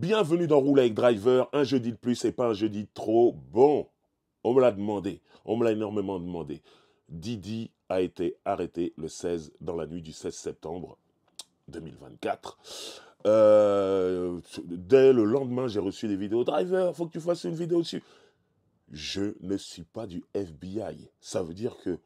Bienvenue dans Roule avec Driver, un jeudi de plus et pas un jeudi trop bon. On me l'a demandé, on me l'a énormément demandé. Didi a été arrêté le 16, dans la nuit du 16 septembre 2024. Euh, dès le lendemain, j'ai reçu des vidéos. Driver, faut que tu fasses une vidéo dessus. Je ne suis pas du FBI. Ça veut dire que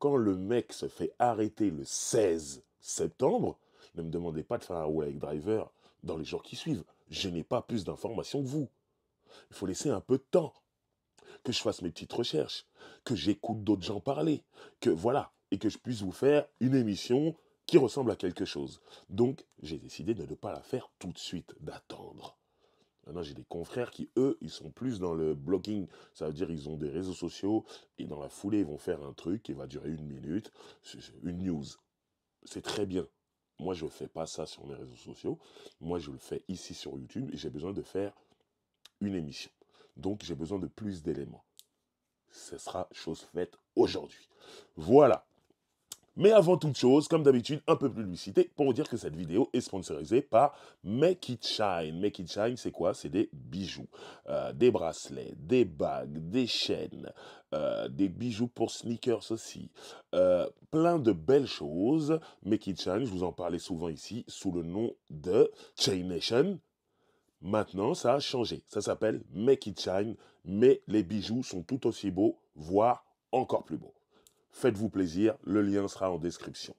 quand le mec se fait arrêter le 16 septembre, ne me demandez pas de faire un roule avec Driver dans les jours qui suivent je n'ai pas plus d'informations que vous. Il faut laisser un peu de temps, que je fasse mes petites recherches, que j'écoute d'autres gens parler, que voilà, et que je puisse vous faire une émission qui ressemble à quelque chose. Donc, j'ai décidé de ne pas la faire tout de suite, d'attendre. Maintenant, j'ai des confrères qui, eux, ils sont plus dans le blogging. Ça veut dire ils ont des réseaux sociaux et dans la foulée, ils vont faire un truc qui va durer une minute, une news. C'est très bien. Moi, je ne fais pas ça sur mes réseaux sociaux. Moi, je le fais ici sur YouTube et j'ai besoin de faire une émission. Donc, j'ai besoin de plus d'éléments. Ce sera chose faite aujourd'hui. Voilà. Mais avant toute chose, comme d'habitude, un peu de publicité pour vous dire que cette vidéo est sponsorisée par Make It Shine. Make It Shine, c'est quoi C'est des bijoux, euh, des bracelets, des bagues, des chaînes, euh, des bijoux pour sneakers aussi. Euh, plein de belles choses. Make It Shine, je vous en parlais souvent ici, sous le nom de Chain Nation. Maintenant, ça a changé. Ça s'appelle Make It Shine, mais les bijoux sont tout aussi beaux, voire encore plus beaux. Faites-vous plaisir, le lien sera en description.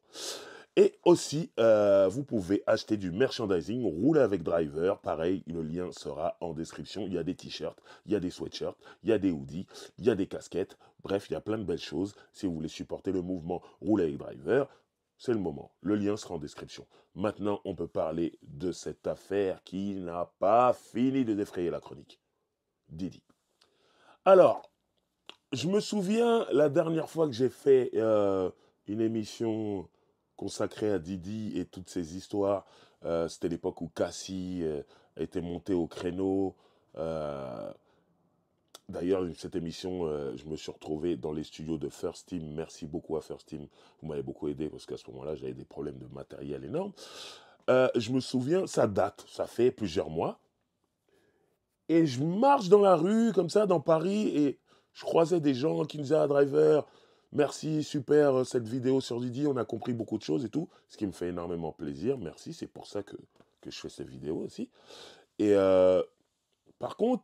Et aussi, euh, vous pouvez acheter du merchandising, rouler avec driver. Pareil, le lien sera en description. Il y a des t-shirts, il y a des sweatshirts, il y a des hoodies, il y a des casquettes. Bref, il y a plein de belles choses. Si vous voulez supporter le mouvement rouler avec driver, c'est le moment. Le lien sera en description. Maintenant, on peut parler de cette affaire qui n'a pas fini de défrayer la chronique. Didi. Alors, je me souviens la dernière fois que j'ai fait euh, une émission consacrée à Didi et toutes ses histoires. Euh, c'était l'époque où Cassie euh, était montée au créneau. D'ailleurs, cette émission, je me suis retrouvé dans les studios de First Team. Merci beaucoup à First Team. Vous m'avez beaucoup aidé parce qu'à ce moment-là, j'avais des problèmes de matériel énormes. je me souviens, ça date, ça fait plusieurs mois. Et je marche dans la rue comme ça, dans Paris, et je croisais des gens qui me disaient, à ah, driver, merci, super, euh, cette vidéo sur Didi, on a compris beaucoup de choses et tout. Ce qui me fait énormément plaisir, merci, c'est pour ça que, je fais cette vidéo aussi. Et euh, par contre,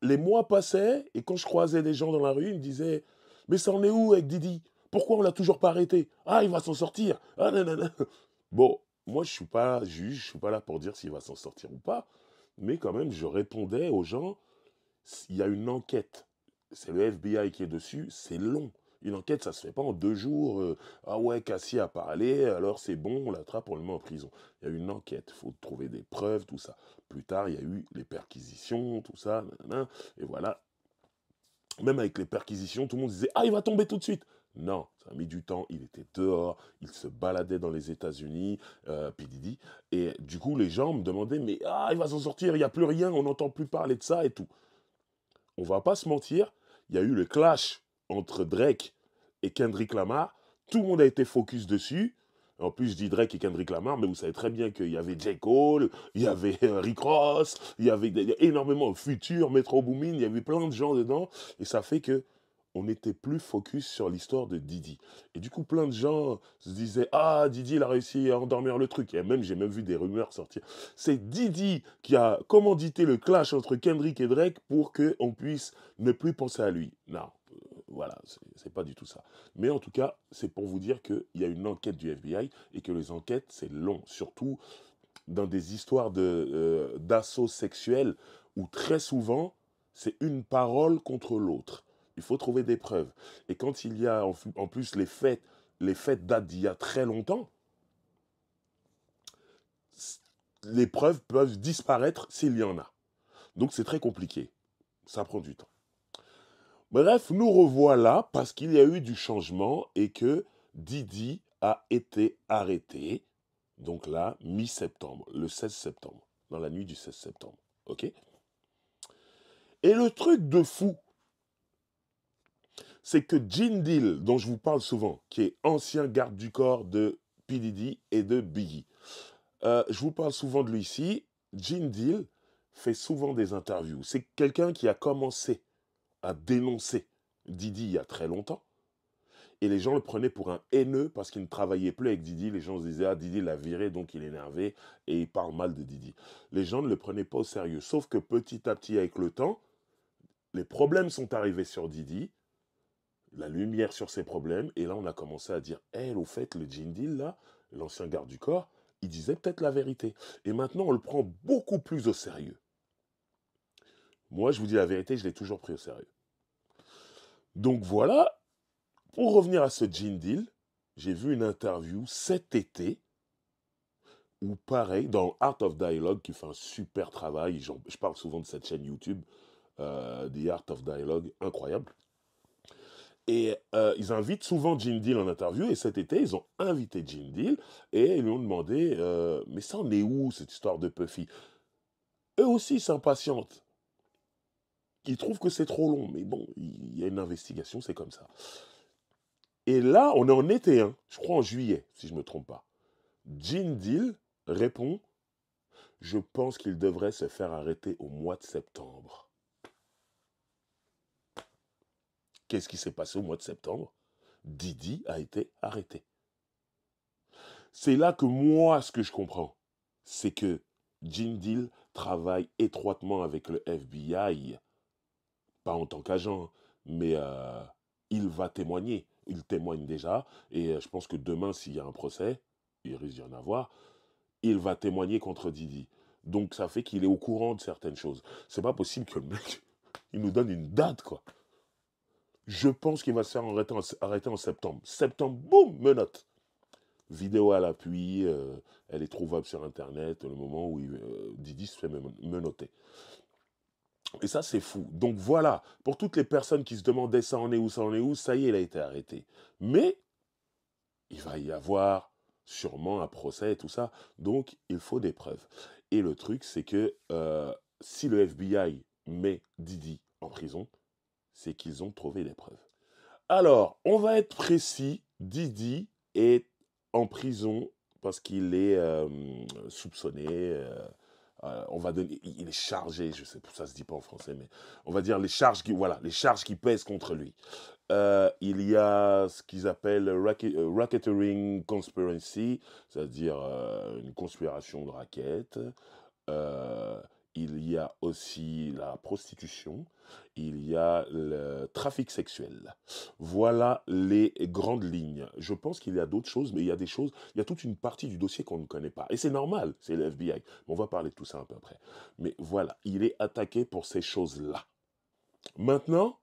les mois passaient et quand je croisais des gens dans la rue, ils me disaient Mais ça en est où avec Didi Pourquoi on l'a toujours pas arrêté Ah, il va s'en sortir ah, Bon, moi, je suis pas juge, je suis pas là pour dire s'il va s'en sortir ou pas, mais quand même, je répondais aux gens il y a une enquête c'est le FBI qui est dessus, c'est long. Une enquête, ça se fait pas en deux jours. Euh, ah ouais, Cassie a parlé, alors c'est bon, on l'attrape, on le met en prison. Il y a une enquête, il faut trouver des preuves, tout ça. Plus tard, il y a eu les perquisitions, tout ça, et voilà. Même avec les perquisitions, tout le monde disait Ah, il va tomber tout de suite non, ça a mis du temps, il était dehors, il se baladait dans les États-Unis, euh, et du coup les gens me demandaient, mais ah, il va s'en sortir, il n'y a plus rien, on n'entend plus parler de ça et tout. On va pas se mentir, il y a eu le clash entre Drake et Kendrick Lamar. Tout le monde a été focus dessus. En plus, je dis Drake et Kendrick Lamar, mais vous savez très bien qu'il y avait J. Cole, il y avait Rick Ross, il y avait énormément de futurs Metro Boomin, il y avait plein de gens dedans. Et ça fait que on était plus focus sur l'histoire de Didi. Et du coup, plein de gens se disaient Ah, Didi, il a réussi à endormir le truc. Et même, j'ai même vu des rumeurs sortir. C'est Didi qui a commandité le clash entre Kendrick et Drake pour qu'on puisse ne plus penser à lui. Non, euh, voilà, c'est pas du tout ça. Mais en tout cas, c'est pour vous dire qu'il y a une enquête du FBI et que les enquêtes, c'est long, surtout dans des histoires euh, d'assaut de, sexuel où très souvent, c'est une parole contre l'autre. Il faut trouver des preuves. Et quand il y a en plus les fêtes, les faits datent d'il y a très longtemps, les preuves peuvent disparaître s'il y en a. Donc c'est très compliqué. Ça prend du temps. Bref, nous revoilà parce qu'il y a eu du changement et que Didi a été arrêté. Donc là, mi-septembre, le 16 septembre, dans la nuit du 16 septembre. OK Et le truc de fou, c'est que Gene Deal, dont je vous parle souvent, qui est ancien garde du corps de P. Didi et de Biggie, euh, je vous parle souvent de lui ici. Gene Deal fait souvent des interviews. C'est quelqu'un qui a commencé à dénoncer Didi il y a très longtemps. Et les gens le prenaient pour un haineux parce qu'il ne travaillait plus avec Didi. Les gens se disaient, ah, Didi l'a viré, donc il est énervé et il parle mal de Didi. Les gens ne le prenaient pas au sérieux. Sauf que petit à petit, avec le temps, les problèmes sont arrivés sur Didi la lumière sur ces problèmes. Et là, on a commencé à dire, elle, eh, au fait, le deal, là, l'ancien garde du corps, il disait peut-être la vérité. Et maintenant, on le prend beaucoup plus au sérieux. Moi, je vous dis la vérité, je l'ai toujours pris au sérieux. Donc voilà, pour revenir à ce deal, j'ai vu une interview cet été ou pareil, dans Art of Dialogue, qui fait un super travail, je parle souvent de cette chaîne YouTube, euh, The Art of Dialogue, incroyable. Et euh, ils invitent souvent Jim Deal en interview. Et cet été, ils ont invité Jim Deal et ils lui ont demandé euh, Mais ça en est où cette histoire de Puffy Eux aussi s'impatientent. Ils trouvent que c'est trop long. Mais bon, il y a une investigation, c'est comme ça. Et là, on est en été, hein, je crois en juillet, si je ne me trompe pas. Jim Deal répond Je pense qu'il devrait se faire arrêter au mois de septembre. Qu'est-ce qui s'est passé au mois de septembre Didi a été arrêté. C'est là que moi, ce que je comprends, c'est que Jim Deal travaille étroitement avec le FBI, pas en tant qu'agent, mais euh, il va témoigner. Il témoigne déjà, et euh, je pense que demain, s'il y a un procès, il risque d'y en avoir, il va témoigner contre Didi. Donc ça fait qu'il est au courant de certaines choses. C'est pas possible que le mec, il nous donne une date, quoi. Je pense qu'il va se faire arrêter en, septembre. Septembre, boum, menotte. Vidéo à l'appui, euh, elle est trouvable sur Internet, le moment où euh, Didi se fait menotter. Et ça, c'est fou. Donc voilà, pour toutes les personnes qui se demandaient ça en est où, ça en est où, ça y est, il a été arrêté. Mais il va y avoir sûrement un procès et tout ça. Donc, il faut des preuves. Et le truc, c'est que euh, si le FBI met Didi en prison, c'est qu'ils ont trouvé des preuves. Alors, on va être précis. Didi est en prison parce qu'il est euh, soupçonné. Euh, euh, on va donner, il est chargé, je sais, ça se dit pas en français, mais on va dire les charges qui, voilà, les charges qui pèsent contre lui. il y a ce qu'ils appellent racketeering conspiracy, c'est-à-dire une conspiration de raquettes il y a aussi la prostitution, il y a le trafic sexuel. Voilà les grandes lignes. Je pense qu'il y a d'autres choses, mais il y a des choses, il y a toute une partie du dossier qu'on ne connaît pas. Et c'est normal, c'est le FBI. On va parler de tout ça un peu après. Mais voilà, il est attaqué pour ces choses-là. Maintenant,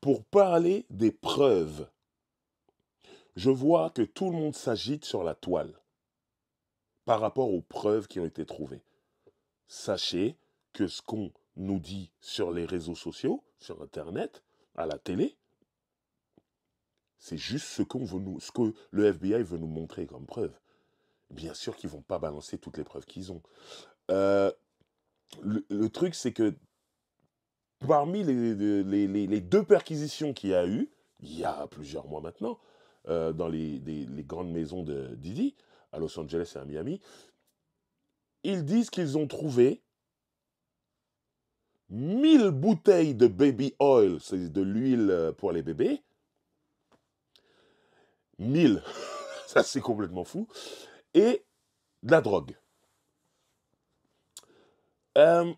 pour parler des preuves, je vois que tout le monde s'agite sur la toile par rapport aux preuves qui ont été trouvées sachez que ce qu'on nous dit sur les réseaux sociaux, sur Internet, à la télé, c'est juste ce, qu'on veut nous, ce que le FBI veut nous montrer comme preuve. Bien sûr qu'ils ne vont pas balancer toutes les preuves qu'ils ont. Euh, le, truc, c'est que parmi les, deux perquisitions qu'il y a eu, il y a plusieurs mois maintenant, euh, dans les, grandes maisons de Didi, à Los Angeles et à Miami, ils disent qu'ils ont trouvé 1000 bouteilles de baby oil, c'est de l'huile euh, pour les bébés. 1000, ça c'est complètement fou. Et de la drogue. Euh,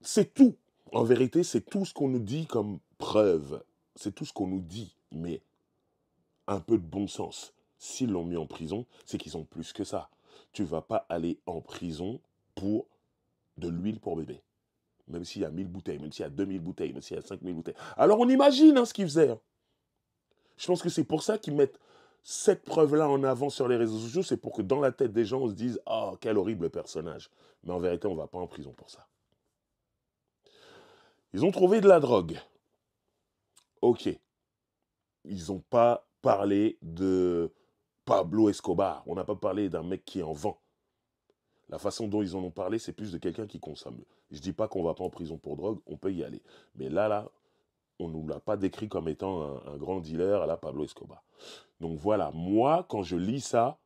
c'est tout. En vérité, c'est tout ce qu'on nous dit comme preuve. C'est tout ce qu'on nous dit. Mais un peu de bon sens. S'ils l'ont mis en prison, c'est qu'ils ont plus que ça tu vas pas aller en prison pour de l'huile pour bébé. Même s'il y a 1000 bouteilles, même s'il y a 2000 bouteilles, même s'il y a 5000 bouteilles. Alors on imagine hein, ce qu'ils faisaient. Hein. Je pense que c'est pour ça qu'ils mettent cette preuve-là en avant sur les réseaux sociaux, c'est pour que dans la tête des gens, on se dise Ah, oh, quel horrible personnage. Mais en vérité, on ne va pas en prison pour ça. Ils ont trouvé de la drogue. Ok. Ils n'ont pas parlé de Pablo Escobar. On n'a pas parlé d'un mec qui est en vent. La façon dont ils en ont parlé, c'est plus de quelqu'un qui consomme. Je ne dis pas qu'on va pas en prison pour drogue, on peut y aller. Mais là, là, on nous l'a pas décrit comme étant un, grand dealer à la Pablo Escobar. Donc voilà, moi, quand je lis ça,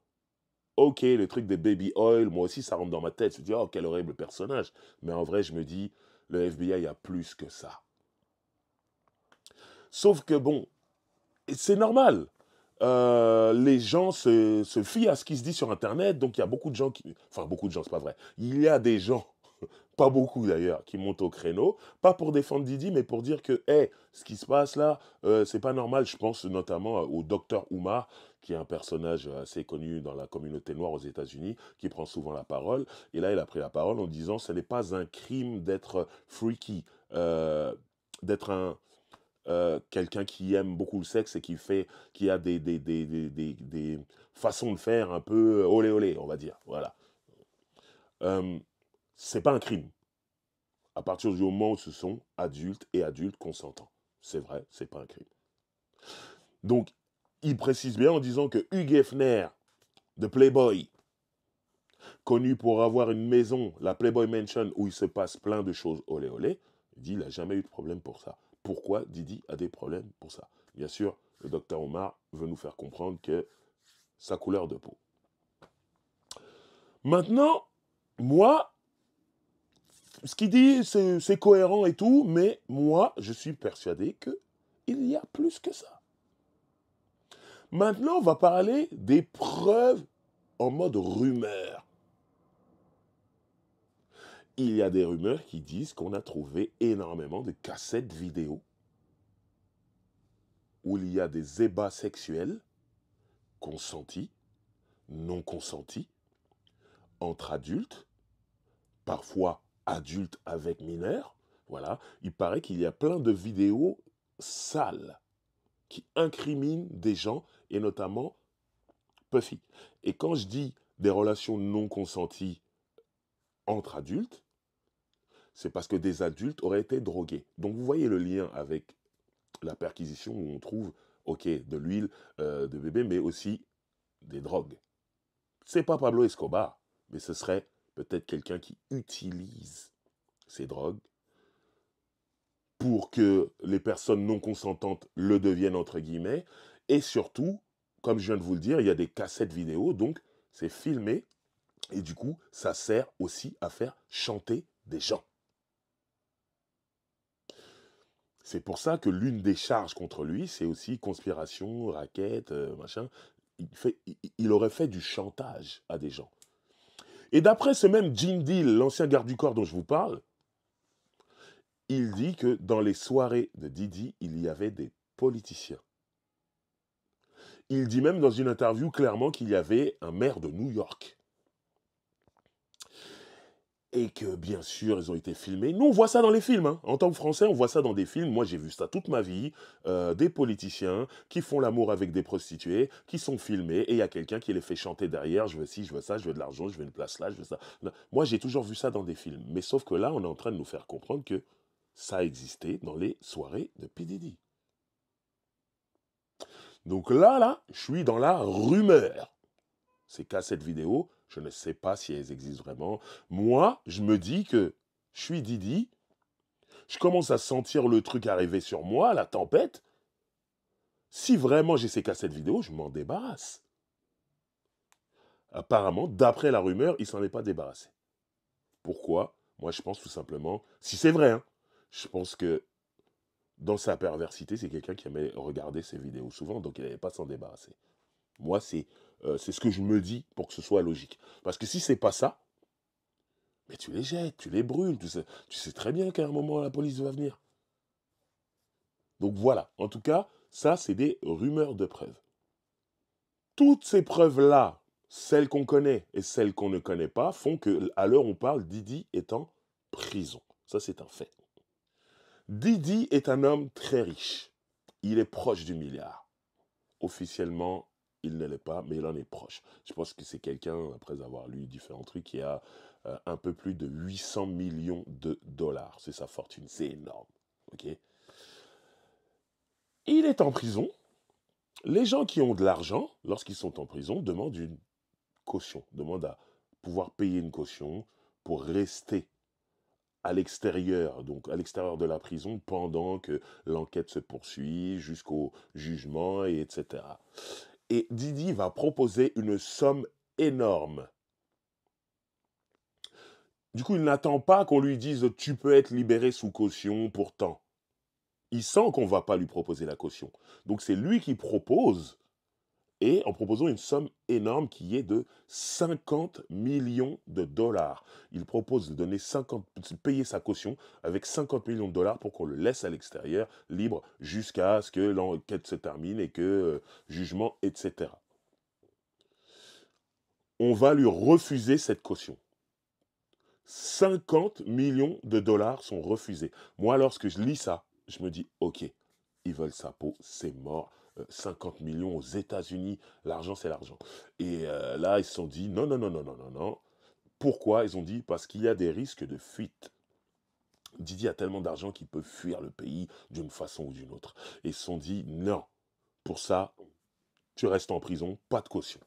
ok, le truc des baby oil, moi aussi, ça rentre dans ma tête. Je me dis, oh, quel horrible personnage. Mais en vrai, je me dis, le FBI a plus que ça. Sauf que bon, c'est normal. Euh, les gens se, fient à ce qui se dit sur Internet. Donc il y a beaucoup de gens qui... Enfin, beaucoup de gens, c'est pas vrai. Il y a des gens, pas beaucoup d'ailleurs, qui montent au créneau. Pas pour défendre Didi, mais pour dire que, hé, ce qui se passe là, euh, c'est pas normal. Je pense notamment au docteur Oumar, qui est un personnage assez connu dans la communauté noire aux États-Unis, qui prend souvent la parole. Et là, il a pris la parole en disant, ce n'est pas un crime d'être freaky, euh, d'être un euh, quelqu'un qui aime beaucoup le sexe et qui fait, qui a des, des, des, des, des façons de faire un peu euh, olé olé, on va dire. Voilà. Euh, c'est pas un crime. À partir du moment où ce sont adultes et adultes consentants. C'est vrai, c'est pas un crime. Donc, il précise bien en disant que Hugh Hefner, de Playboy, connu pour avoir une maison, la Playboy Mansion, où il se passe plein de choses olé olé, dit il n'a jamais eu de problème pour ça pourquoi Didi a des problèmes pour ça. Bien sûr, le docteur Omar veut nous faire comprendre que sa couleur de peau. Maintenant, moi, ce qu'il dit, c'est cohérent et tout, mais moi, je suis persuadé qu'il y a plus que ça. Maintenant, on va parler des preuves en mode rumeur il y a des rumeurs qui disent qu'on a trouvé énormément de cassettes vidéo où il y a des ébats sexuels consentis, non consentis, entre adultes, parfois adultes avec mineurs. Voilà, il paraît qu'il y a plein de vidéos sales qui incriminent des gens et notamment Puffy. Et quand je dis des relations non consenties entre adultes, c'est parce que des adultes auraient été drogués. Donc vous voyez le lien avec la perquisition où on trouve, ok, de l'huile euh, de bébé, mais aussi des drogues. C'est pas Pablo Escobar, mais ce serait peut-être quelqu'un qui utilise ces drogues pour que les personnes non consentantes le deviennent entre guillemets. Et surtout, comme je viens de vous le dire, il y a des cassettes vidéo, donc c'est filmé. Et du coup, ça sert aussi à faire chanter des gens. C'est pour ça que l'une des charges contre lui, c'est aussi conspiration, raquette, euh, machin. Il, fait, il aurait fait du chantage à des gens. Et d'après ce même Jim Deal, l'ancien garde du corps dont je vous parle, il dit que dans les soirées de Didi, il y avait des politiciens. Il dit même dans une interview clairement qu'il y avait un maire de New York et que bien sûr ils ont été filmés. Nous on voit ça dans les films, hein. en tant que Français on voit ça dans des films, moi j'ai vu ça toute ma vie, euh, des politiciens qui font l'amour avec des prostituées, qui sont filmés et il y a quelqu'un qui les fait chanter derrière, je veux ci, je veux ça, je veux de l'argent, je veux une place là, je veux ça. Moi j'ai toujours vu ça dans des films, mais sauf que là on est en train de nous faire comprendre que ça existait dans les soirées de PDD. Donc là, là, je suis dans la rumeur qu'à cette vidéo, je ne sais pas si elles existent vraiment. Moi, je me dis que je suis Didi, je commence à sentir le truc arriver sur moi, la tempête. Si vraiment j'ai ces cassettes vidéo, je m'en débarrasse. Apparemment, d'après la rumeur, il s'en est pas débarrassé. Pourquoi Moi, je pense tout simplement, si c'est vrai, hein, je pense que dans sa perversité, c'est quelqu'un qui aimait regarder ses vidéos souvent, donc il n'allait pas s'en débarrasser. Moi, c'est euh, c'est ce que je me dis pour que ce soit logique. Parce que si c'est pas ça, mais tu les jettes, tu les brûles, tu sais, tu sais très bien qu'à un moment la police va venir. Donc voilà, en tout cas, ça c'est des rumeurs de preuves. Toutes ces preuves-là, celles qu'on connaît et celles qu'on ne connaît pas, font que, à l'heure on parle, Didi est en prison. Ça c'est un fait. Didi est un homme très riche. Il est proche du milliard. Officiellement, il ne l'est pas, mais il en est proche. Je pense que c'est quelqu'un, après avoir lu différents trucs, qui a euh, un peu plus de 800 millions de dollars. C'est sa fortune, c'est énorme. ok il est en prison. Les gens qui ont de l'argent, lorsqu'ils sont en prison, demandent une caution, demandent à pouvoir payer une caution pour rester à l'extérieur, donc à l'extérieur de la prison pendant que l'enquête se poursuit jusqu'au jugement, et etc et Didi va proposer une somme énorme. Du coup, il n'attend pas qu'on lui dise tu peux être libéré sous caution pourtant. Il sent qu'on ne va pas lui proposer la caution. Donc c'est lui qui propose et en proposant une somme énorme qui est de 50 millions de dollars. Il propose de donner 50, payer sa caution avec 50 millions de dollars pour qu'on le laisse à l'extérieur, libre, jusqu'à ce que l'enquête se termine et que euh, jugement, etc. On va lui refuser cette caution. 50 millions de dollars sont refusés. Moi, lorsque je lis ça, je me dis, ok, ils veulent sa peau, c'est mort 50 euh, millions aux États-Unis. L'argent, c'est l'argent. Et euh, là, ils se sont dit non, non, non, non, non, non, non. Pourquoi Ils ont dit parce qu'il y a des risques de fuite. Didier a tellement d'argent qu'il peut fuir le pays d'une façon ou d'une autre. Et ils se sont dit non, pour ça, tu restes en prison, pas de caution.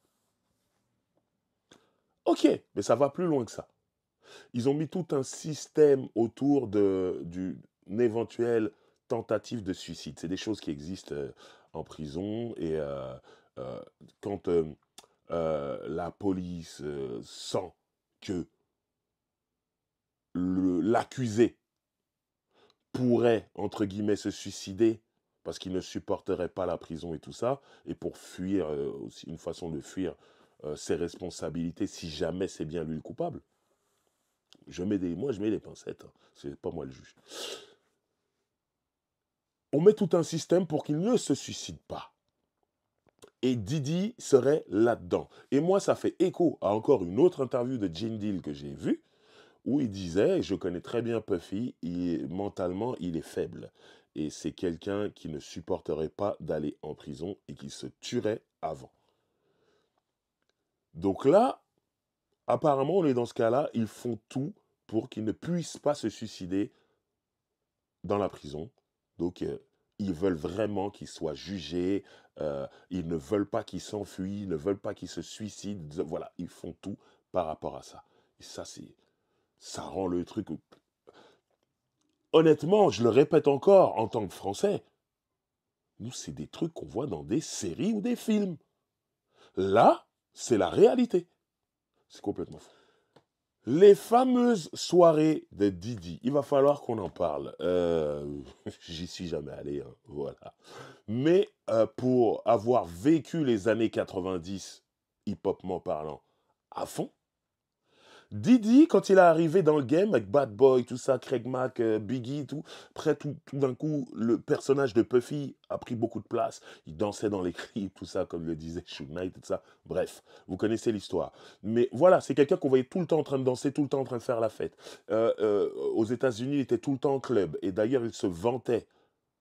Ok, mais ça va plus loin que ça. Ils ont mis tout un système autour d'une éventuelle tentative de suicide. C'est des choses qui existent euh, en prison. Et euh, euh, quand euh, la police sent que l'accusé pourrait, entre guillemets, se suicider parce qu'il ne supporterait pas la prison et tout ça, et pour fuir, aussi une façon de fuir ses responsabilités si jamais c'est bien lui le coupable. Je mets des, moi, je mets des pincettes, hein. c'est pas moi le juge on met tout un système pour qu'il ne se suicide pas. Et Didi serait là-dedans. Et moi, ça fait écho à encore une autre interview de Gene Deal que j'ai vue, où il disait, je connais très bien Puffy, il, mentalement, il est faible. Et c'est quelqu'un qui ne supporterait pas d'aller en prison et qui se tuerait avant. Donc là, apparemment, on est dans ce cas-là, ils font tout pour qu'il ne puisse pas se suicider dans la prison donc, euh, ils veulent vraiment qu'ils soient jugés, euh, ils ne veulent pas qu'ils s'enfuient, Ils ne veulent pas qu'ils se suicident. Voilà, ils font tout par rapport à ça. Et ça, c'est, ça rend le truc. Honnêtement, je le répète encore, en tant que Français, nous, c'est des trucs qu'on voit dans des séries ou des films. Là, c'est la réalité. C'est complètement fou. Les fameuses soirées de Didi, il va falloir qu'on en parle. Euh, j'y suis jamais allé, hein, voilà. Mais euh, pour avoir vécu les années 90, hip-hopment parlant, à fond, Didi, quand il est arrivé dans le game avec Bad Boy, tout ça, Craig Mack, euh, Biggie, tout, après tout, d'un coup, le personnage de Puffy a pris beaucoup de place. Il dansait dans les clips, tout ça, comme le disait Shoot Knight, tout ça. Bref, vous connaissez l'histoire. Mais voilà, c'est quelqu'un qu'on voyait tout le temps en train de danser, tout le temps en train de faire la fête. Euh, euh, aux États-Unis, il était tout le temps en club. Et d'ailleurs, il se vantait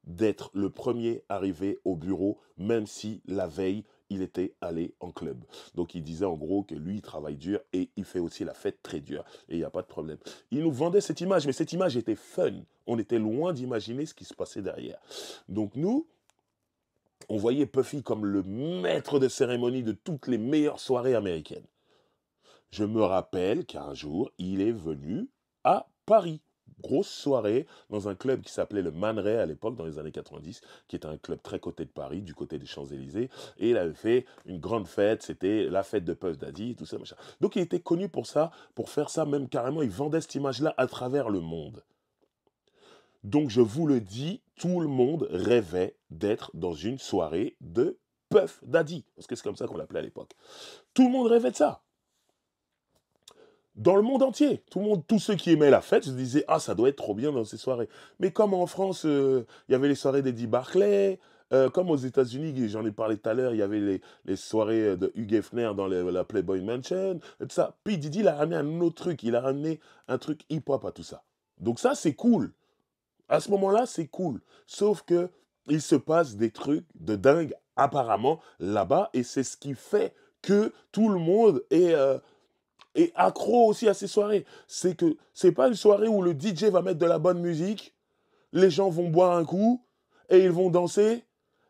d'être le premier arrivé au bureau, même si la veille, il était allé en club. Donc il disait en gros que lui, il travaille dur et il fait aussi la fête très dure. Et il n'y a pas de problème. Il nous vendait cette image, mais cette image était fun. On était loin d'imaginer ce qui se passait derrière. Donc nous, on voyait Puffy comme le maître de cérémonie de toutes les meilleures soirées américaines. Je me rappelle qu'un jour, il est venu à Paris grosse soirée dans un club qui s'appelait le Man à l'époque, dans les années 90, qui était un club très côté de Paris, du côté des Champs-Élysées. Et il avait fait une grande fête, c'était la fête de Puff Daddy, tout ça, machin. Donc il était connu pour ça, pour faire ça, même carrément, il vendait cette image-là à travers le monde. Donc je vous le dis, tout le monde rêvait d'être dans une soirée de Puff Daddy, parce que c'est comme ça qu'on l'appelait à l'époque. Tout le monde rêvait de ça dans le monde entier. Tout le monde, tous ceux qui aimaient la fête se disaient Ah, ça doit être trop bien dans ces soirées. Mais comme en France, euh, il y avait les soirées d'Eddie Barclay, euh, comme aux États-Unis, j'en ai parlé tout à l'heure, il y avait les, soirées euh, de Hugh Hefner dans la Playboy Mansion, et tout ça. Puis Didi, il a ramené un autre truc, il a ramené un truc hip-hop à tout ça. Donc ça, c'est cool. À ce moment-là, c'est cool. Sauf que il se passe des trucs de dingue, apparemment, là-bas, et c'est ce qui fait que tout le monde est et accro aussi à ces soirées, c'est que c'est pas une soirée où le DJ va mettre de la bonne musique, les gens vont boire un coup et ils vont danser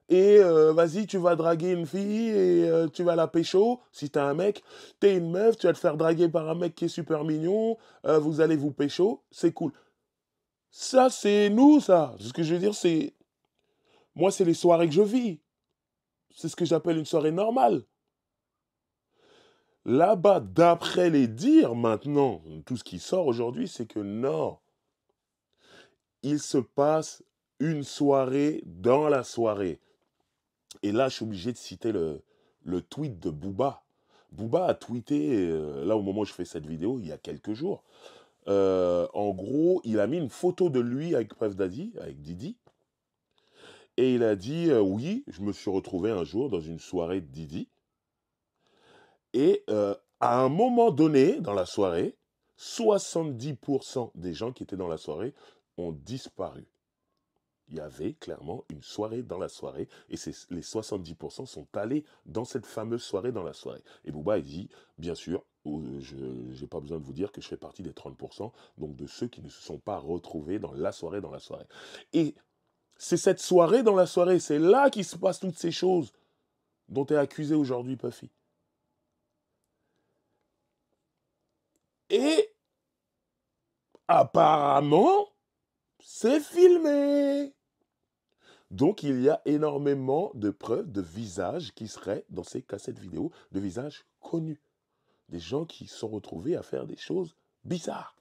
et euh, vas-y, tu vas draguer une fille et euh, tu vas la pécho. Si t'es un mec, t'es une meuf, tu vas te faire draguer par un mec qui est super mignon, euh, vous allez vous pécho, c'est cool. Ça, c'est nous, ça. Ce que je veux dire, c'est. Moi, c'est les soirées que je vis. C'est ce que j'appelle une soirée normale. Là-bas, d'après les dires maintenant, tout ce qui sort aujourd'hui, c'est que non. Il se passe une soirée dans la soirée. Et là, je suis obligé de citer le, tweet de Booba. Booba a tweeté, euh, là au moment où je fais cette vidéo, il y a quelques jours. Euh, en gros, il a mis une photo de lui avec Pref Daddy, avec Didi. Et il a dit, euh, oui, je me suis retrouvé un jour dans une soirée de Didi. Et euh, à un moment donné dans la soirée, 70% des gens qui étaient dans la soirée ont disparu. Il y avait clairement une soirée dans la soirée et les 70% sont allés dans cette fameuse soirée dans la soirée. Et Bouba, il dit, bien sûr, euh, je n'ai pas besoin de vous dire que je fais partie des 30%, donc de ceux qui ne se sont pas retrouvés dans la soirée dans la soirée. Et c'est cette soirée dans la soirée, c'est là qu'il se passe toutes ces choses dont est accusé aujourd'hui Puffy. Et apparemment, c'est filmé. Donc il y a énormément de preuves de visages qui seraient dans ces cassettes vidéo, de visages connus. Des gens qui sont retrouvés à faire des choses bizarres.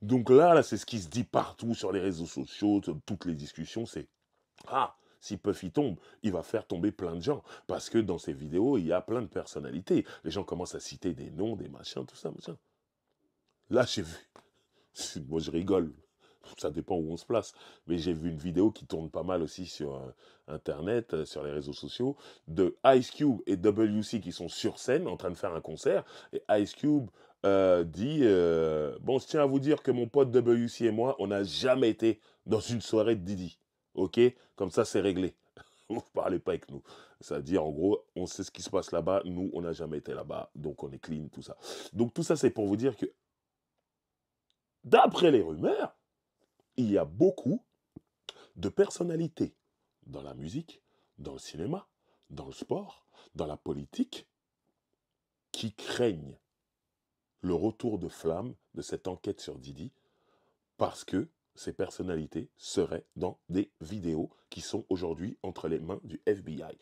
Donc là, là c'est ce qui se dit partout sur les réseaux sociaux, toutes les discussions, c'est... Ah, si Puffy tombe, il va faire tomber plein de gens. Parce que dans ces vidéos, il y a plein de personnalités. Les gens commencent à citer des noms, des machins, tout ça, machin. Là, j'ai vu. Moi, je rigole. Ça dépend où on se place. Mais j'ai vu une vidéo qui tourne pas mal aussi sur euh, Internet, euh, sur les réseaux sociaux, de Ice Cube et WC qui sont sur scène en train de faire un concert. Et Ice Cube euh, dit Bon, je tiens à vous dire que mon pote WC et moi, on n'a jamais été dans une soirée de Didi. Ok Comme ça, c'est réglé. Vous parlez pas avec nous. Ça dire en gros, on sait ce qui se passe là-bas. Nous, on n'a jamais été là-bas. Donc, on est clean, tout ça. Donc, tout ça, c'est pour vous dire que, d'après les rumeurs, il y a beaucoup de personnalités dans la musique, dans le cinéma, dans le sport, dans la politique, qui craignent le retour de flamme de cette enquête sur Didi parce que ces personnalités seraient dans des vidéos qui sont aujourd'hui entre les mains du FBI.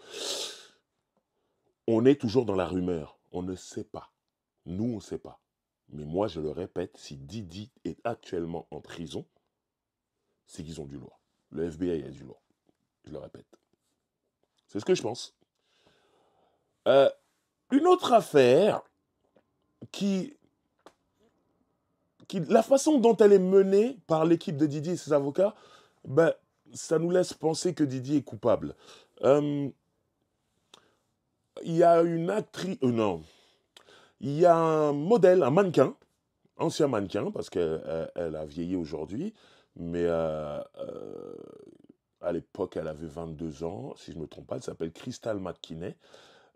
On est toujours dans la rumeur, on ne sait pas. Nous, on ne sait pas. Mais moi, je le répète, si Didi est actuellement en prison, c'est qu'ils ont du loi Le FBI a du loi Je le répète. C'est ce que je pense. Euh, une autre affaire qui la façon dont elle est menée par l'équipe de Didier et ses avocats, ben, ça nous laisse penser que Didier est coupable. Euh, il y a une actrice, euh, non, il y a un modèle, un mannequin, ancien mannequin, parce qu'elle euh, a vieilli aujourd'hui, mais à l'époque, elle avait 22 ans, si je ne me trompe pas, elle s'appelle Crystal McKinney.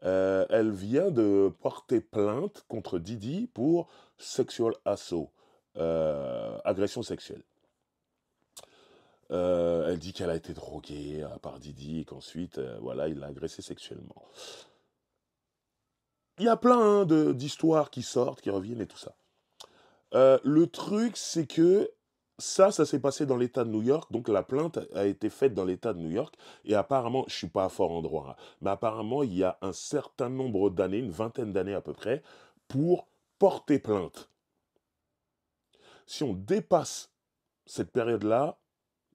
elle vient de porter plainte contre Didi pour sexual assault. Euh, agression sexuelle. Euh, elle dit qu'elle a été droguée euh, par Didi et qu'ensuite, voilà, il l'a agressée sexuellement. Il y a plein hein, d'histoires qui sortent, qui reviennent et tout ça. le truc, c'est que ça, ça s'est passé dans l'État de New York, donc la plainte a été faite dans l'État de New York, et apparemment, je suis pas fort en droit, hein, mais apparemment, il y a un certain nombre d'années, une vingtaine d'années à peu près, pour porter plainte. Si on dépasse cette période-là,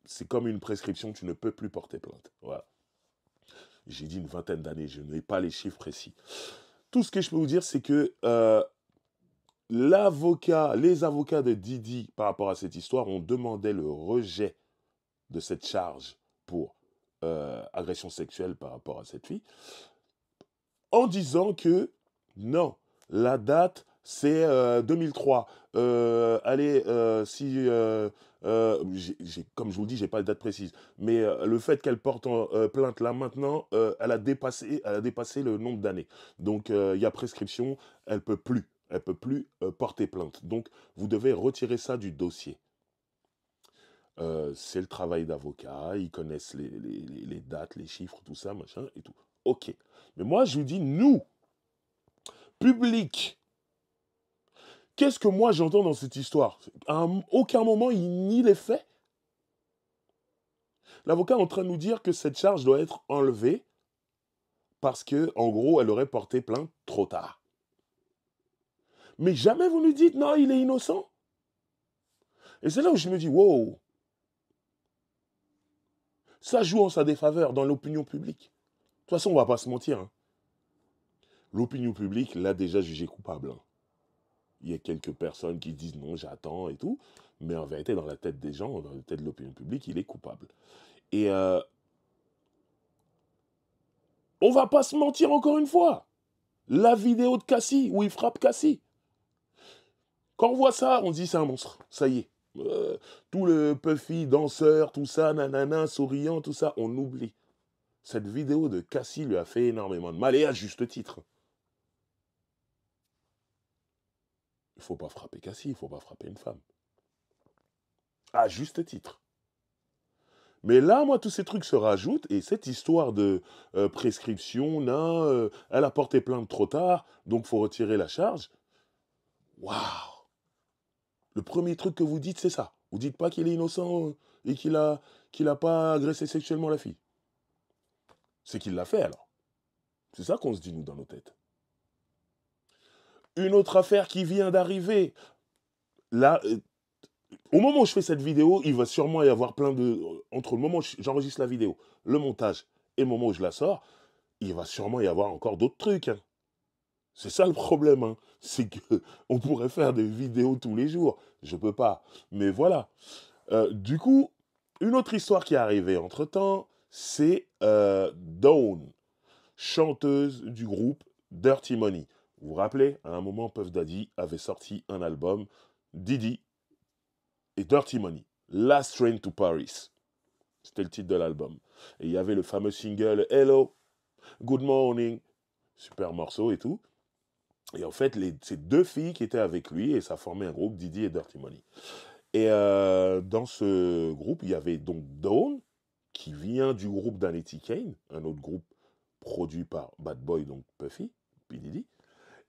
c'est comme une prescription, tu ne peux plus porter plainte. Voilà. J'ai dit une vingtaine d'années, je n'ai pas les chiffres précis. Tout ce que je peux vous dire, c'est que euh, l'avocat, les avocats de Didi par rapport à cette histoire ont demandé le rejet de cette charge pour euh, agression sexuelle par rapport à cette fille, en disant que non, la date c'est 2003. Euh, euh, allez, euh, si comme je vous le dis, j'ai pas de date précise, mais le fait qu'elle porte plainte là maintenant, elle a dépassé, elle a dépassé le nombre d'années. Donc il y a prescription, elle peut plus, elle peut plus porter plainte. Donc vous devez retirer ça du dossier. c'est le travail d'avocat, ils connaissent les, dates, les chiffres, tout ça, machin et tout. Ok. Mais moi, je vous dis, nous, public, Qu'est-ce que moi j'entends dans cette histoire À aucun moment, il nie les faits. L'avocat est en train de nous dire que cette charge doit être enlevée parce que, en gros, elle aurait porté plainte trop tard. Mais jamais vous nous dites non, il est innocent. Et c'est là où je me dis wow, ça joue en sa défaveur dans l'opinion publique. De toute façon, on va pas se mentir. Hein. L'opinion publique l'a déjà jugé coupable. Hein il y a quelques personnes qui disent non, j'attends et tout. Mais en vérité, dans la tête des gens, dans la tête de l'opinion publique, il est coupable. Et euh, on va pas se mentir encore une fois. La vidéo de Cassie, où il frappe Cassie. Quand on voit ça, on se dit c'est un monstre. Ça y est. Euh, tout le puffy, danseur, tout ça, nanana, souriant, tout ça, on oublie. Cette vidéo de Cassie lui a fait énormément de mal, et à juste titre. Il ne faut pas frapper Cassie, il ne faut pas frapper une femme. À juste titre. Mais là, moi, tous ces trucs se rajoutent et cette histoire de euh, prescription, non, euh, elle a porté plainte trop tard, donc faut retirer la charge. Waouh Le premier truc que vous dites, c'est ça. Vous dites pas qu'il est innocent euh, et qu'il a qu'il n'a pas agressé sexuellement la fille. C'est qu'il l'a fait alors. C'est ça qu'on se dit nous dans nos têtes. Une autre affaire qui vient d'arriver. Là, euh, au moment où je fais cette vidéo, il va sûrement y avoir plein de... Euh, entre le moment où j'enregistre la vidéo, le montage et le moment où je la sors, il va sûrement y avoir encore d'autres trucs. Hein. C'est ça le problème. Hein. C'est que on pourrait faire des vidéos tous les jours. Je peux pas. Mais voilà. Euh, du coup, une autre histoire qui est arrivée entre-temps, c'est Dawn, chanteuse du groupe Dirty Money. Vous vous rappelez, à un moment, Puff Daddy avait sorti un album, Diddy et Dirty Money, Last Train to Paris. C'était le titre de l'album. Et il y avait le fameux single Hello, Good Morning, super morceau et tout. Et en fait, les, deux filles qui étaient avec lui, et ça formait un groupe, Diddy et Dirty Money. Et euh, dans ce groupe, il y avait donc Dawn, qui vient du groupe t. Kane, un autre groupe produit par Bad Boy, donc Puffy, puis Diddy.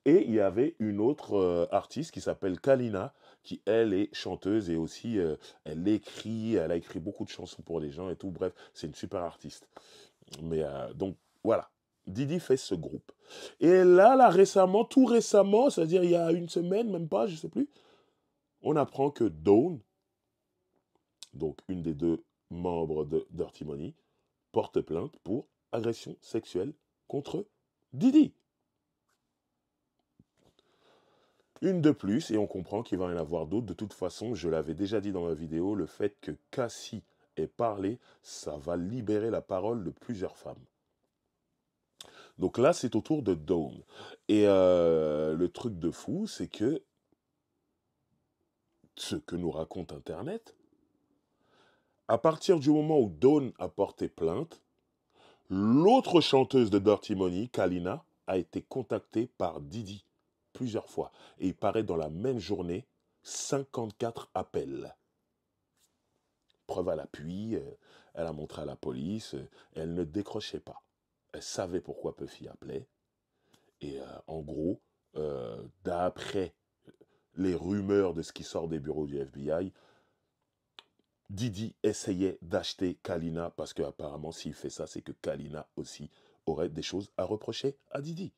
Et il y avait une autre euh, artiste qui s'appelle Kalina, qui elle est chanteuse et aussi euh, elle écrit, elle a écrit beaucoup de chansons pour les gens et tout. Bref, c'est une super artiste. Mais euh, donc voilà, Didi fait ce groupe. Et là, là récemment, tout récemment, c'est-à-dire il y a une semaine, même pas, je sais plus, on apprend que Dawn, donc une des deux membres de Dirty Money, porte plainte pour agression sexuelle contre Didi. Une de plus, et on comprend qu'il va y en avoir d'autres. De toute façon, je l'avais déjà dit dans ma vidéo, le fait que Cassie ait parlé, ça va libérer la parole de plusieurs femmes. Donc là, c'est au tour de Dawn. Et euh, le truc de fou, c'est que ce que nous raconte Internet, à partir du moment où Dawn a porté plainte, l'autre chanteuse de Dirty Money, Kalina, a été contactée par Didi, plusieurs fois. Et il paraît dans la même journée 54 appels. Preuve à l'appui, euh, elle a montré à la police, euh, elle ne décrochait pas. Elle savait pourquoi Puffy appelait. Et euh, en gros, d'après les rumeurs de ce qui sort des bureaux du FBI, Didi essayait d'acheter Kalina parce qu'apparemment, s'il fait ça, c'est que Kalina aussi aurait des choses à reprocher à Didi.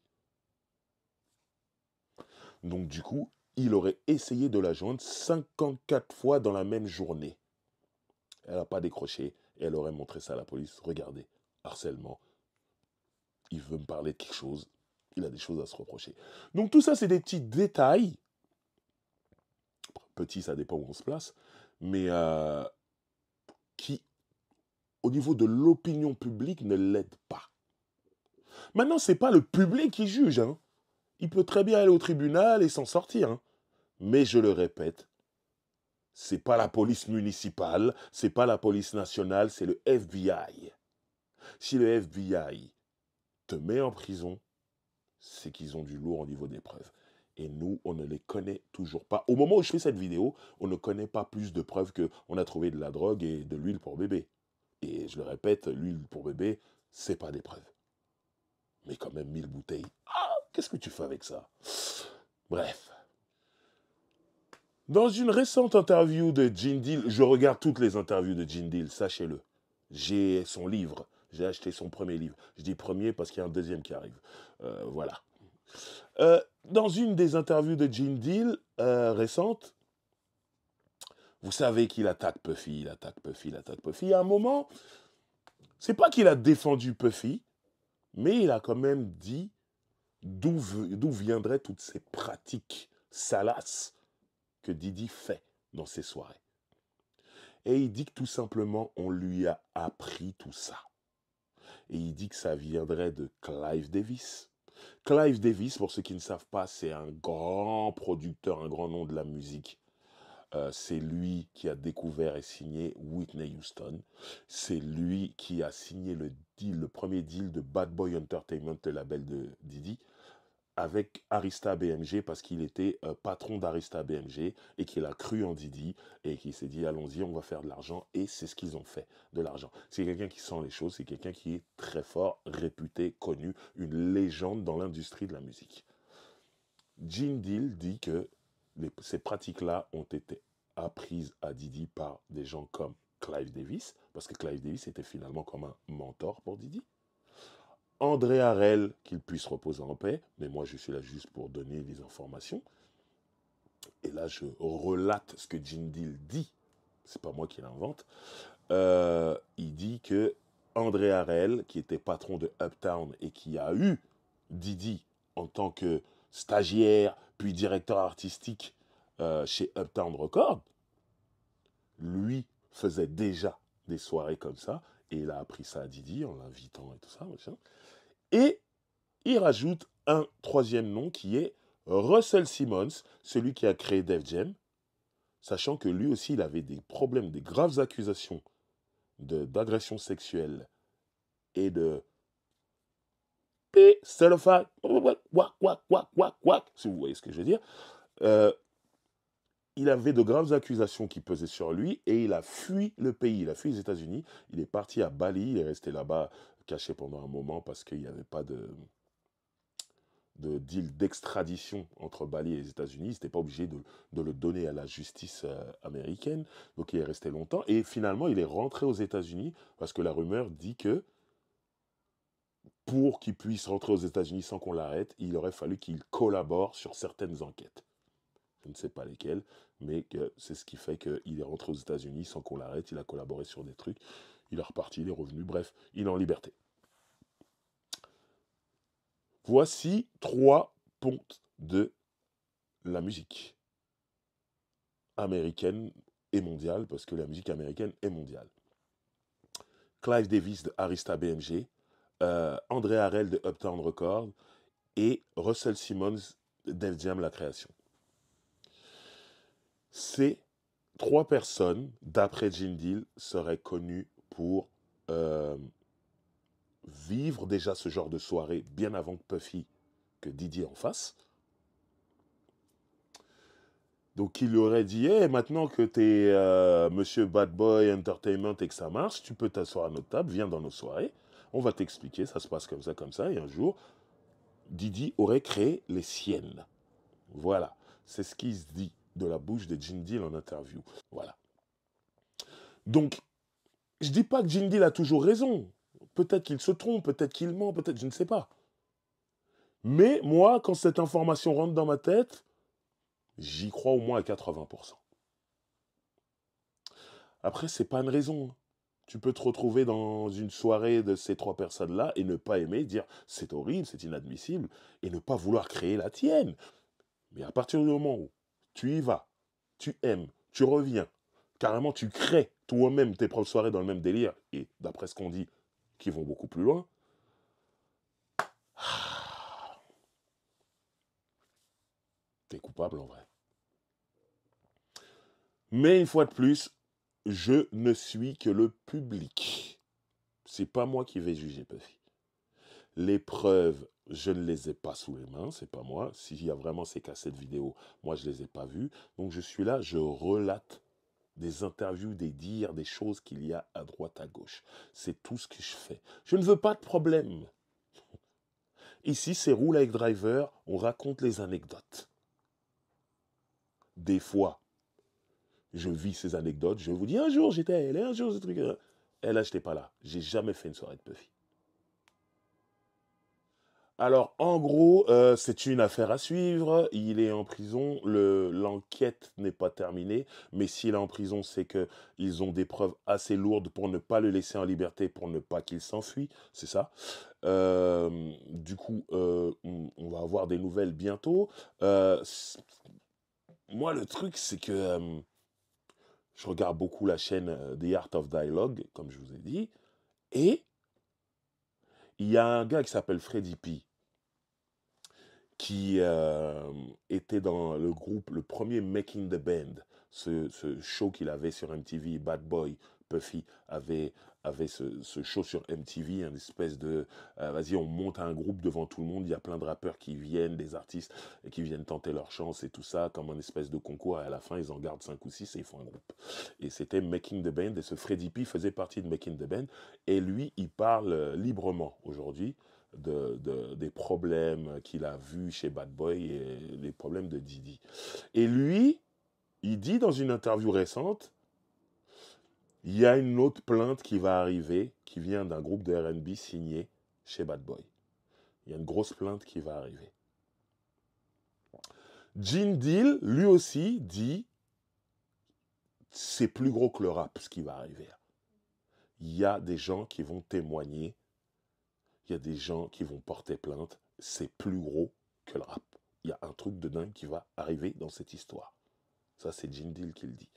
Donc du coup, il aurait essayé de la joindre 54 fois dans la même journée. Elle n'a pas décroché et elle aurait montré ça à la police. Regardez, harcèlement. Il veut me parler de quelque chose. Il a des choses à se reprocher. Donc tout ça, c'est des petits détails. Petit, ça dépend où on se place. Mais euh, qui, au niveau de l'opinion publique, ne l'aide pas. Maintenant, ce n'est pas le public qui juge. Hein il peut très bien aller au tribunal et s'en sortir. Hein. Mais je le répète, c'est pas la police municipale, c'est pas la police nationale, c'est le FBI. Si le FBI te met en prison, c'est qu'ils ont du lourd au niveau des preuves. Et nous, on ne les connaît toujours pas. Au moment où je fais cette vidéo, on ne connaît pas plus de preuves qu'on a trouvé de la drogue et de l'huile pour bébé. Et je le répète, l'huile pour bébé, c'est pas des preuves. Mais quand même, mille bouteilles. Ah Qu'est-ce que tu fais avec ça Bref. Dans une récente interview de Gene Deal, je regarde toutes les interviews de Gene Deal, sachez-le. J'ai son livre, j'ai acheté son premier livre. Je dis premier parce qu'il y a un deuxième qui arrive. Euh, voilà. Euh, dans une des interviews de Gene Deal euh, récente, vous savez qu'il attaque Puffy, il attaque Puffy, il attaque Puffy. À un moment, c'est pas qu'il a défendu Puffy, mais il a quand même dit d'où viendraient toutes ces pratiques salaces que Didi fait dans ses soirées. Et il dit que tout simplement, on lui a appris tout ça. Et il dit que ça viendrait de Clive Davis. Clive Davis, pour ceux qui ne savent pas, c'est un grand producteur, un grand nom de la musique. Euh, c'est lui qui a découvert et signé Whitney Houston. C'est lui qui a signé le le premier deal de Bad Boy Entertainment, le label de Didi avec Arista BMG parce qu'il était euh, patron d'Arista BMG et qu'il a cru en Didi et qu'il s'est dit allons-y, on va faire de l'argent et c'est ce qu'ils ont fait, de l'argent. C'est quelqu'un qui sent les choses, c'est quelqu'un qui est très fort, réputé, connu, une légende dans l'industrie de la musique. Gene Deal dit que ces pratiques-là ont été apprises à Didi par des gens comme Clive Davis, parce que Clive Davis était finalement comme un mentor pour Didi. André Harel, qu'il puisse reposer en paix, mais moi je suis là juste pour donner des informations. Et là je relate ce que Deal dit, c'est pas moi qui l'invente. Euh, il dit que André Harel, qui était patron de Uptown et qui a eu Didi en tant que stagiaire, puis directeur artistique euh, chez Uptown Records, lui faisait déjà des soirées comme ça et il a appris ça à Didi en l'invitant et tout ça, Et il rajoute un troisième nom qui est Russell Simmons, celui qui a créé Def Jam, sachant que lui aussi, il avait des problèmes, des graves accusations d'agression sexuelle et de P, cellophane, quoi quoi quoi si vous voyez ce que je veux dire. Euh, il avait de graves accusations qui pesaient sur lui et il a fui le pays, il a fui les États-Unis, il est parti à Bali, il est resté là-bas caché pendant un moment parce qu'il n'y avait pas de, deal d'extradition entre Bali et les États-Unis. Il n'était pas obligé de, de, le donner à la justice euh, américaine. Donc il est resté longtemps. Et finalement, il est rentré aux États-Unis parce que la rumeur dit que pour qu'il puisse rentrer aux États-Unis sans qu'on l'arrête, il aurait fallu qu'il collabore sur certaines enquêtes je ne sais pas lesquels, mais c'est ce qui fait qu'il est rentré aux États-Unis sans qu'on l'arrête, il a collaboré sur des trucs, il est reparti, il est revenu, bref, il est en liberté. Voici trois pontes de la musique américaine et mondiale, parce que la musique américaine est mondiale. Clive Davis de Arista BMG, euh, André Harrell de Uptown Records et Russell Simmons d'El La Création. Ces trois personnes, d'après Jim Deal, seraient connues pour euh, vivre déjà ce genre de soirée bien avant que Puffy, que Didier en fasse. Donc il aurait dit, hey, maintenant que tu es euh, Monsieur Bad Boy Entertainment et que ça marche, tu peux t'asseoir à notre table, viens dans nos soirées, on va t'expliquer, ça se passe comme ça, comme ça, et un jour, Didier aurait créé les siennes. Voilà, c'est ce qui se dit de la bouche de Jim Deal en interview. Voilà. Donc, je ne dis pas que Jim Deal a toujours raison. Peut-être qu'il se trompe, peut-être qu'il ment, peut-être, je ne sais pas. Mais moi, quand cette information rentre dans ma tête, j'y crois au moins à 80%. Après, c'est pas une raison. Tu peux te retrouver dans une soirée de ces trois personnes-là et ne pas aimer, dire c'est horrible, c'est inadmissible, et ne pas vouloir créer la tienne. Mais à partir du moment où tu y vas, tu aimes, tu reviens. Carrément, tu crées toi-même tes propres soirées dans le même délire, et d'après ce qu'on dit, qui vont beaucoup plus loin. Ah. T'es coupable en vrai. Mais une fois de plus, je ne suis que le public. C'est pas moi qui vais juger, Puffy. Les preuves, je ne les ai pas sous les mains, c'est pas moi. S'il y a vraiment ces cassettes vidéo, moi je les ai pas vues. Donc je suis là, je relate des interviews, des dires, des choses qu'il y a à droite, à gauche. C'est tout ce que je fais. Je ne veux pas de problème. Ici, c'est roule avec driver, on raconte les anecdotes. Des fois, je vis ces anecdotes, je vous dis un jour j'étais à elle, un jour ce truc. Elle, là, je n'étais pas là. J'ai jamais fait une soirée de Puffy. Alors, en gros, euh, c'est une affaire à suivre. Il est en prison. L'enquête n'est pas terminée. Mais s'il est en prison, c'est qu'ils ont des preuves assez lourdes pour ne pas le laisser en liberté, pour ne pas qu'il s'enfuit. C'est ça. Euh, du coup, euh, on, va avoir des nouvelles bientôt. moi, le truc, c'est que je regarde beaucoup la chaîne The Art of Dialogue, comme je vous ai dit. Et il y a un gars qui s'appelle Freddy P qui euh, était dans le groupe, le premier Making the Band, ce, ce show qu'il avait sur MTV, Bad Boy, Puffy avait, avait ce, ce, show sur MTV, un espèce de euh, vas-y, on monte un groupe devant tout le monde, il y a plein de rappeurs qui viennent, des artistes qui viennent tenter leur chance et tout ça, comme un espèce de concours, et à la fin, ils en gardent 5 ou 6 et ils font un groupe. Et c'était Making the Band, et ce Freddy P faisait partie de Making the Band, et lui, il parle euh, librement aujourd'hui de, des problèmes qu'il a vus chez Bad Boy et les problèmes de Didi. Et lui, il dit dans une interview récente, il y a une autre plainte qui va arriver, qui vient d'un groupe de RB signé chez Bad Boy. Il y a une grosse plainte qui va arriver. Gene Deal, lui aussi, dit c'est plus gros que le rap ce qui va arriver. Il y a des gens qui vont témoigner il y a des gens qui vont porter plainte. C'est plus gros que le rap. Il y a un truc de dingue qui va arriver dans cette histoire. Ça, c'est Jim Deal qui le dit.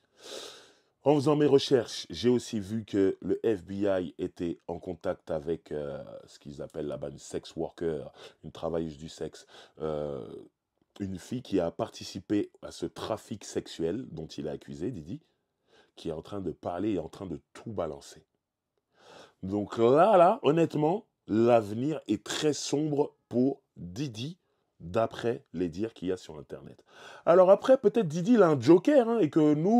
En faisant mes recherches, j'ai aussi vu que le FBI était en contact avec euh, ce qu'ils appellent là-bas une sex worker, une travailleuse du sexe, euh, une fille qui a participé à ce trafic sexuel dont il est accusé, Didi, qui est en train de parler et en train de tout balancer. Donc là, là, honnêtement, l'avenir est très sombre pour Didi, d'après les dires qu'il y a sur Internet. Alors après, peut-être Didi, il a un joker, hein, et que nous,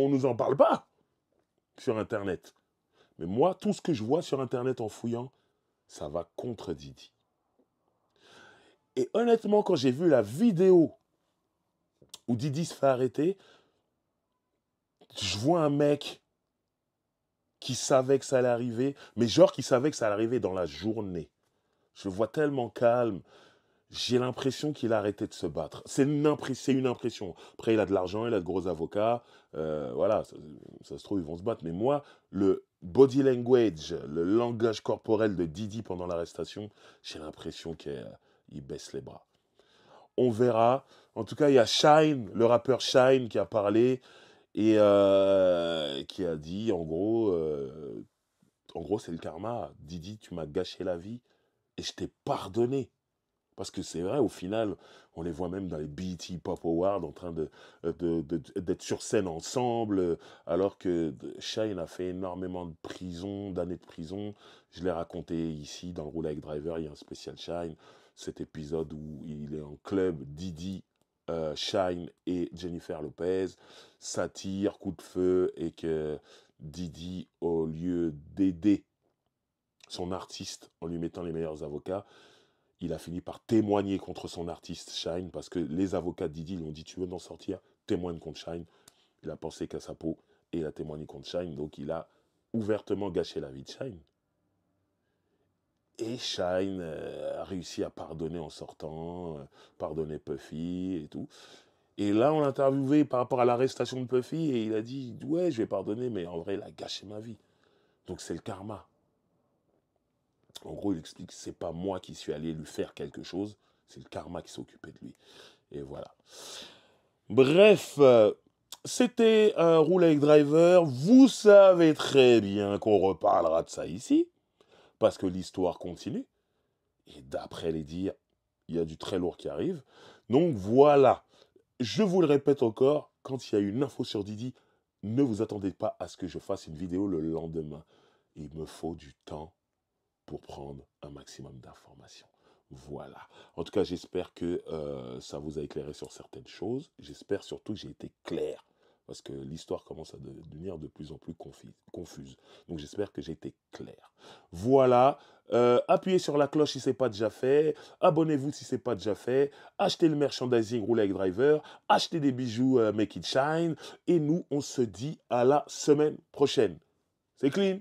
on ne nous en parle pas sur Internet. Mais moi, tout ce que je vois sur Internet en fouillant, ça va contre Didi. Et honnêtement, quand j'ai vu la vidéo où Didi se fait arrêter, je vois un mec qui savait que ça allait arriver, mais genre qui savait que ça allait arriver dans la journée. Je le vois tellement calme. J'ai l'impression qu'il a arrêté de se battre. C'est une, impression. Après, il a de l'argent, il a de gros avocats. Euh, voilà, ça, se trouve, ils vont se battre. Mais moi, le body language, le langage corporel de Didi pendant l'arrestation, j'ai l'impression qu'il euh, baisse les bras. On verra. En tout cas, il y a Shine, le rappeur Shine, qui a parlé et euh, qui a dit en gros, euh, en gros c'est le karma. Didi, tu m'as gâché la vie et je t'ai pardonné. Parce que c'est vrai, au final, on les voit même dans les BET Pop Awards en train euh, de, d'être sur scène ensemble, alors que Shine a fait énormément de prison, d'années de prison. Je l'ai raconté ici dans le Roulette Driver, il y a un spécial Shine, cet épisode où il est en club, Didi euh, Shine et Jennifer Lopez satire, coup de feu, et que Didi, au lieu d'aider son artiste en lui mettant les meilleurs avocats, il a fini par témoigner contre son artiste Shine parce que les avocats de Didi lui ont dit tu veux d'en sortir, témoigne contre Shine. Il a pensé qu'à sa peau et il a témoigné contre Shine, donc il a ouvertement gâché la vie de Shine. Et Shine euh, a réussi à pardonner en sortant, euh, pardonner Puffy et tout. Et là, on l'a interviewé par rapport à l'arrestation de Puffy et il a dit Ouais, je vais pardonner, mais en vrai, il a gâché ma vie. Donc c'est le karma. En gros, il explique c'est pas moi qui suis allé lui faire quelque chose, c'est le karma qui s'occupait de lui. Et voilà. Bref, euh, c'était un avec driver. Vous savez très bien qu'on reparlera de ça ici parce que l'histoire continue. Et d'après les dires, il y a du très lourd qui arrive. Donc voilà, je vous le répète encore, quand il y a une info sur Didi, ne vous attendez pas à ce que je fasse une vidéo le lendemain. Il me faut du temps pour prendre un maximum d'informations. Voilà. En tout cas, j'espère que euh, ça vous a éclairé sur certaines choses. J'espère surtout que j'ai été clair parce que l'histoire commence à devenir de plus en plus confuse. Donc j'espère que j'ai été clair. Voilà. Euh, appuyez sur la cloche si ce n'est pas déjà fait. Abonnez-vous si ce n'est pas déjà fait. Achetez le merchandising Roule avec Driver. Achetez des bijoux euh, Make It Shine. Et nous, on se dit à la semaine prochaine. C'est clean